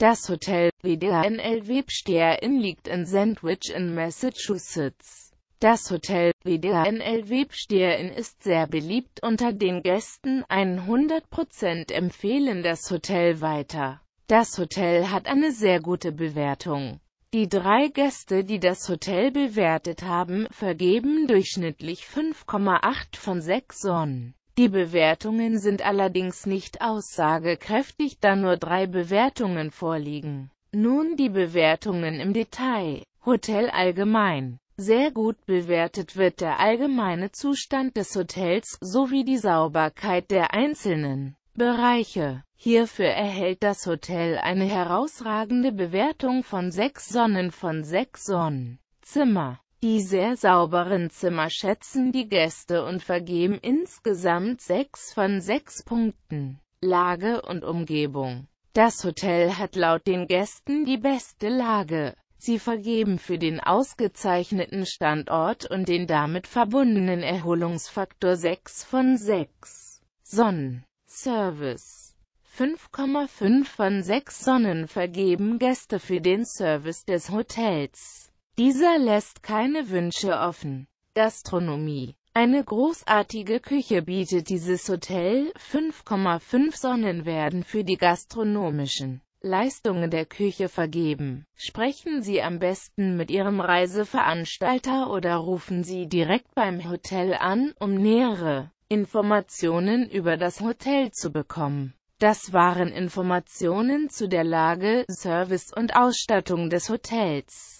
Das Hotel WDNL Webster liegt in Sandwich in Massachusetts. Das Hotel WDNL Webster ist sehr beliebt unter den Gästen, 100% empfehlen das Hotel weiter. Das Hotel hat eine sehr gute Bewertung. Die drei Gäste, die das Hotel bewertet haben, vergeben durchschnittlich 5,8 von 6 Sonnen. Die Bewertungen sind allerdings nicht aussagekräftig, da nur drei Bewertungen vorliegen. Nun die Bewertungen im Detail. Hotel allgemein. Sehr gut bewertet wird der allgemeine Zustand des Hotels sowie die Sauberkeit der einzelnen Bereiche. Hierfür erhält das Hotel eine herausragende Bewertung von 6 Sonnen von 6 Sonnen. Zimmer die sehr sauberen Zimmer schätzen die Gäste und vergeben insgesamt 6 von 6 Punkten. Lage und Umgebung Das Hotel hat laut den Gästen die beste Lage. Sie vergeben für den ausgezeichneten Standort und den damit verbundenen Erholungsfaktor 6 von 6. Sonnen Service 5,5 von 6 Sonnen vergeben Gäste für den Service des Hotels. Dieser lässt keine Wünsche offen. Gastronomie eine großartige Küche bietet dieses Hotel, 5,5 Sonnen werden für die gastronomischen Leistungen der Küche vergeben. Sprechen Sie am besten mit Ihrem Reiseveranstalter oder rufen Sie direkt beim Hotel an, um nähere Informationen über das Hotel zu bekommen. Das waren Informationen zu der Lage, Service und Ausstattung des Hotels.